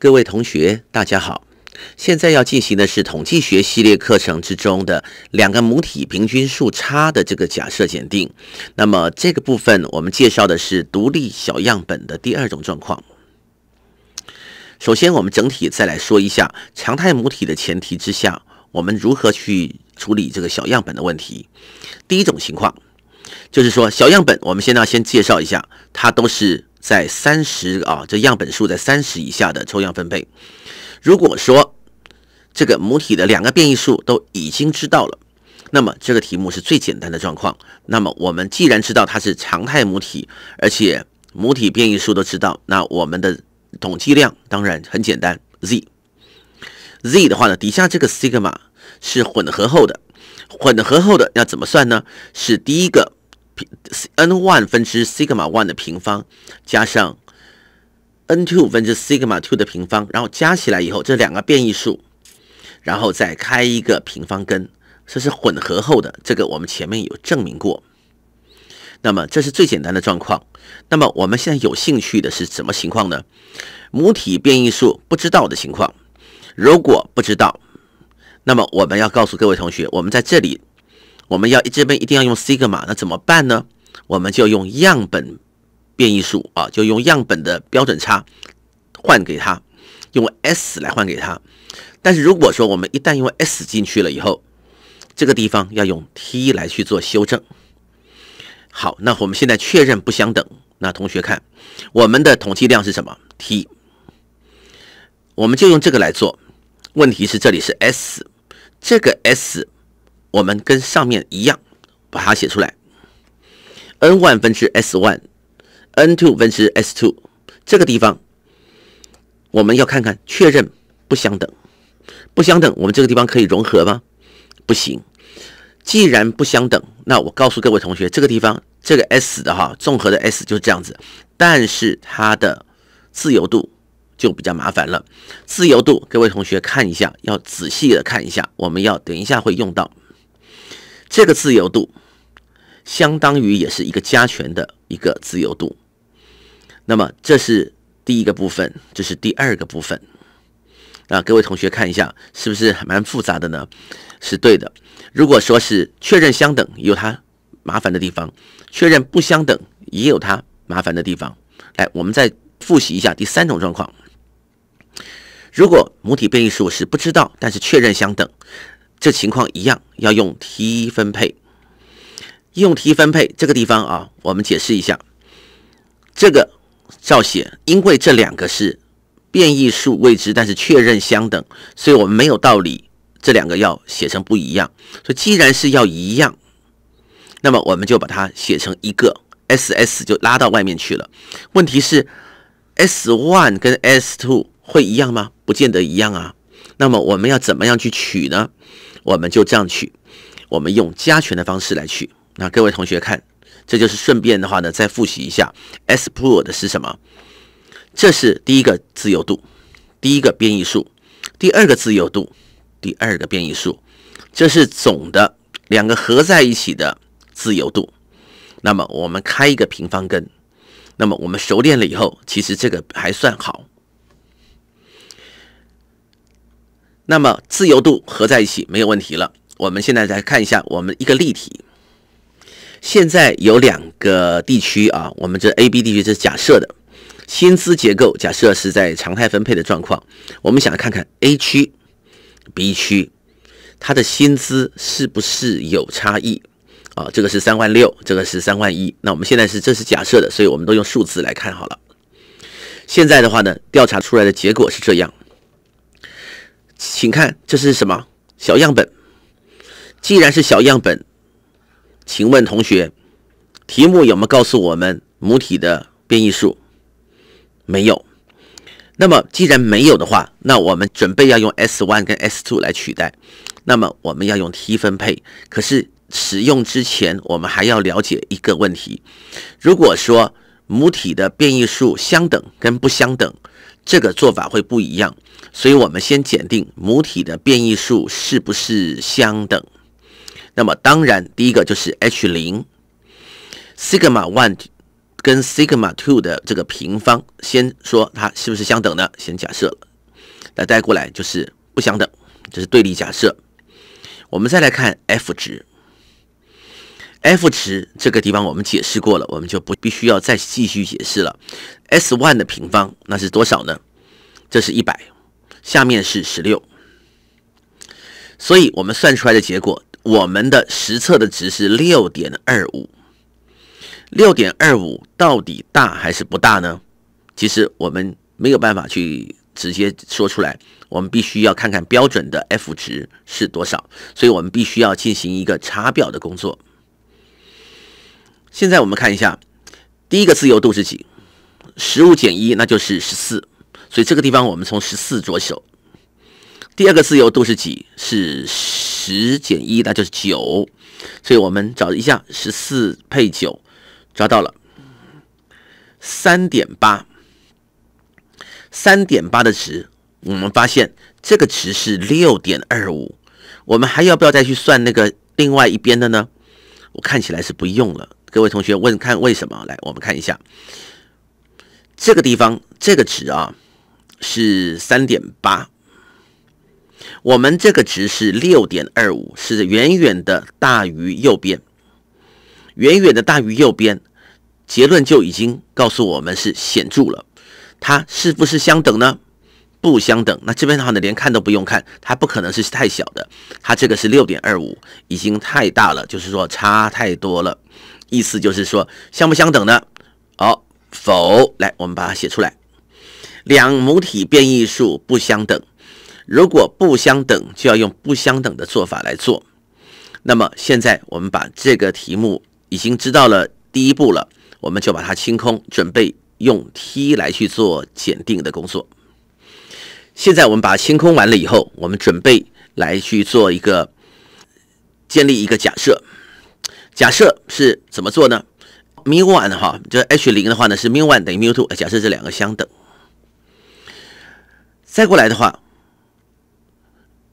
各位同学，大家好。现在要进行的是统计学系列课程之中的两个母体平均数差的这个假设检定。那么这个部分我们介绍的是独立小样本的第二种状况。首先，我们整体再来说一下常态母体的前提之下，我们如何去处理这个小样本的问题。第一种情况就是说，小样本，我们现在先介绍一下，它都是。在三十啊，这样本数在三十以下的抽样分配，如果说这个母体的两个变异数都已经知道了，那么这个题目是最简单的状况。那么我们既然知道它是常态母体，而且母体变异数都知道，那我们的统计量当然很简单，Z。Z 的话呢，底下这个 sigma 是混合后的，混合后的要怎么算呢？是第一个。n one 分之 sigma one 的平方加上 n two 分之 sigma two 的平方，然后加起来以后，这两个变异数，然后再开一个平方根，这是混合后的。这个我们前面有证明过。那么这是最简单的状况。那么我们现在有兴趣的是什么情况呢？母体变异数不知道的情况。如果不知道，那么我们要告诉各位同学，我们在这里。我们要这边一定要用西格玛，那怎么办呢？我们就用样本变异数啊，就用样本的标准差换给他，用 S 来换给他。但是如果说我们一旦用 S 进去了以后，这个地方要用 T 来去做修正。好，那我们现在确认不相等。那同学看，我们的统计量是什么？T。我们就用这个来做。问题是这里是 S，这个 S。我们跟上面一样，把它写出来。n1 分之 s1，n2 分之 s2，这个地方我们要看看确认不相等，不相等，我们这个地方可以融合吗？不行。既然不相等，那我告诉各位同学，这个地方这个 s 的哈，综合的 s 就是这样子，但是它的自由度就比较麻烦了。自由度各位同学看一下，要仔细的看一下，我们要等一下会用到。这个自由度相当于也是一个加权的一个自由度，那么这是第一个部分，这是第二个部分那各位同学看一下，是不是蛮复杂的呢？是对的。如果说是确认相等，有它麻烦的地方；确认不相等，也有它麻烦的地方。来，我们再复习一下第三种状况：如果母体变异数是不知道，但是确认相等。这情况一样，要用 T 分配，用 T 分配这个地方啊，我们解释一下，这个照写，因为这两个是变异数未知，但是确认相等，所以我们没有道理这两个要写成不一样。所以既然是要一样，那么我们就把它写成一个 SS 就拉到外面去了。问题是 S one 跟 S two 会一样吗？不见得一样啊。那么我们要怎么样去取呢？我们就这样取，我们用加权的方式来取。那各位同学看，这就是顺便的话呢，再复习一下。S pool 的是什么？这是第一个自由度，第一个变异数；第二个自由度，第二个变异数。这是总的两个合在一起的自由度。那么我们开一个平方根。那么我们熟练了以后，其实这个还算好。那么自由度合在一起没有问题了。我们现在来看一下我们一个例题。现在有两个地区啊，我们这 A、B 地区这是假设的，薪资结构假设是在常态分配的状况。我们想看看 A 区、B 区它的薪资是不是有差异啊？这个是三万六，这个是三万一。那我们现在是这是假设的，所以我们都用数字来看好了。现在的话呢，调查出来的结果是这样。请看，这是什么小样本？既然是小样本，请问同学，题目有没有告诉我们母体的变异数？没有。那么，既然没有的话，那我们准备要用 s one 跟 s two 来取代。那么，我们要用 t 分配。可是，使用之前，我们还要了解一个问题：如果说母体的变异数相等跟不相等？这个做法会不一样，所以我们先检定母体的变异数是不是相等。那么，当然第一个就是 H 零，sigma one 跟 sigma two 的这个平方，先说它是不是相等呢？先假设。那带过来就是不相等，这是对立假设。我们再来看 F 值。F 值这个地方我们解释过了，我们就不必须要再继续解释了。S one 的平方那是多少呢？这是一百，下面是十六，所以我们算出来的结果，我们的实测的值是六点二五。六点二五到底大还是不大呢？其实我们没有办法去直接说出来，我们必须要看看标准的 F 值是多少，所以我们必须要进行一个查表的工作。现在我们看一下，第一个自由度是几？十五减一那就是十四，所以这个地方我们从十四着手。第二个自由度是几？是十减一那就是九，所以我们找一下十四配九，抓到了。三点八，三点八的值，我们发现这个值是六点二五。我们还要不要再去算那个另外一边的呢？我看起来是不用了。各位同学问看为什么？来，我们看一下这个地方，这个值啊是三点八，我们这个值是六点二五，是远远的大于右边，远远的大于右边，结论就已经告诉我们是显著了。它是不是相等呢？不相等。那这边的话呢，连看都不用看，它不可能是太小的，它这个是六点二五，已经太大了，就是说差太多了。意思就是说，相不相等呢？好，否。来，我们把它写出来。两母体变异数不相等，如果不相等，就要用不相等的做法来做。那么，现在我们把这个题目已经知道了第一步了，我们就把它清空，准备用 t 来去做检定的工作。现在我们把它清空完了以后，我们准备来去做一个建立一个假设。假设是怎么做呢？mu one 哈，就 h 零的话呢，是 mu one 等于 mu two。假设这两个相等。再过来的话，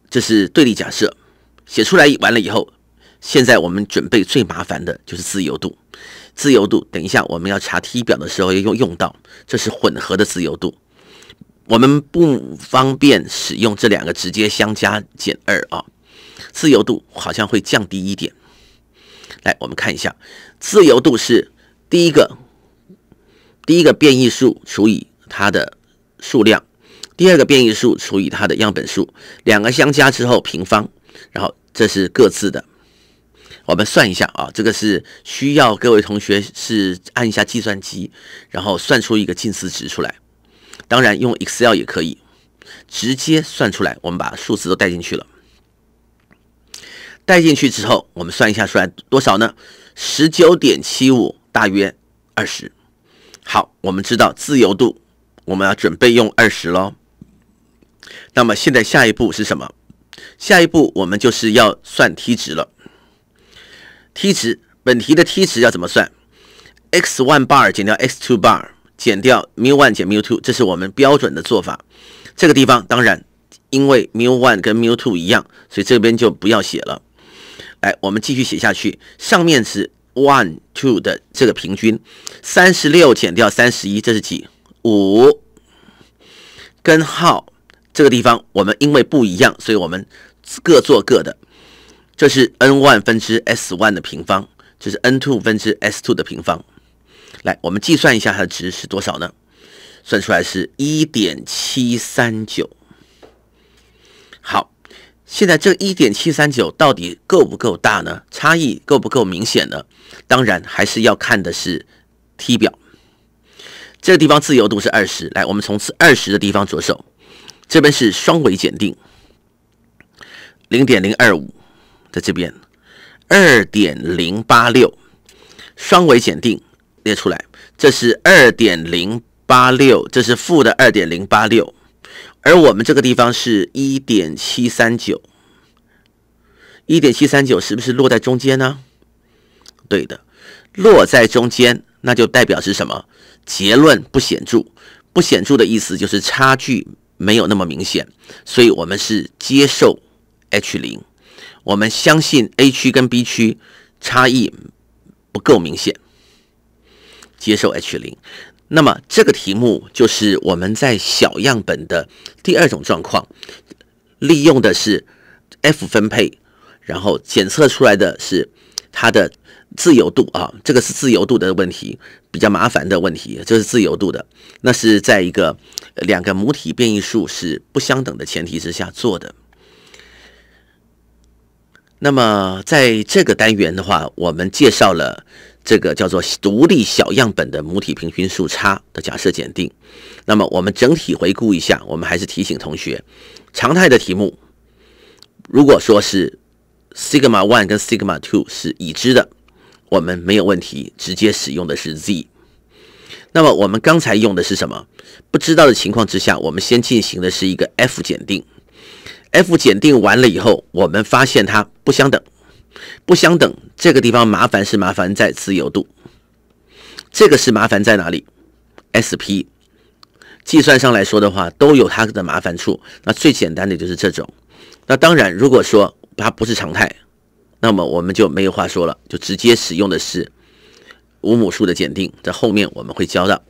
这是对立假设。写出来完了以后，现在我们准备最麻烦的就是自由度。自由度，等一下我们要查 t 表的时候要用用到，这是混合的自由度。我们不方便使用这两个直接相加减二啊，自由度好像会降低一点。来，我们看一下，自由度是第一个，第一个变异数除以它的数量，第二个变异数除以它的样本数，两个相加之后平方，然后这是各自的。我们算一下啊，这个是需要各位同学是按一下计算机，然后算出一个近似值出来。当然用 Excel 也可以直接算出来，我们把数字都带进去了。带进去之后，我们算一下出来多少呢？十九点七五，大约二十。好，我们知道自由度，我们要准备用二十喽。那么现在下一步是什么？下一步我们就是要算 t 值了。t 值，本题的 t 值要怎么算？x one bar 减掉 x two bar，减掉 mu one 减 mu two，这是我们标准的做法。这个地方当然，因为 mu one 跟 mu two 一样，所以这边就不要写了。来，我们继续写下去。上面是 one two 的这个平均，三十六减掉三十一，这是几？五。根号这个地方，我们因为不一样，所以我们各做各的。这是 n 万分之 s one 的平方，这是 n two 分之 s two 的平方。来，我们计算一下它的值是多少呢？算出来是一点七三九。现在这一点七三九到底够不够大呢？差异够不够明显呢？当然还是要看的是 t 表。这个地方自由度是二十，来，我们从二十的地方着手。这边是双尾检定，零点零二五，在这边，二点零八六，双尾检定列出来，这是二点零八六，这是负的二点零八六。而我们这个地方是一点七三九，一点七三九是不是落在中间呢？对的，落在中间，那就代表是什么？结论不显著。不显著的意思就是差距没有那么明显，所以我们是接受 H 零，我们相信 A 区跟 B 区差异不够明显，接受 H 零。那么这个题目就是我们在小样本的第二种状况，利用的是 F 分配，然后检测出来的是它的自由度啊，这个是自由度的问题，比较麻烦的问题，这是自由度的。那是在一个两个母体变异数是不相等的前提之下做的。那么在这个单元的话，我们介绍了。这个叫做独立小样本的母体平均数差的假设检定。那么我们整体回顾一下，我们还是提醒同学，常态的题目，如果说是 sigma one 跟 sigma two 是已知的，我们没有问题，直接使用的是 z。那么我们刚才用的是什么？不知道的情况之下，我们先进行的是一个 F 检定。F 检定完了以后，我们发现它不相等。不相等，这个地方麻烦是麻烦在自由度，这个是麻烦在哪里？SP 计算上来说的话，都有它的麻烦处。那最简单的就是这种。那当然，如果说它不是常态，那么我们就没有话说了，就直接使用的是无母数的检定，在后面我们会教的。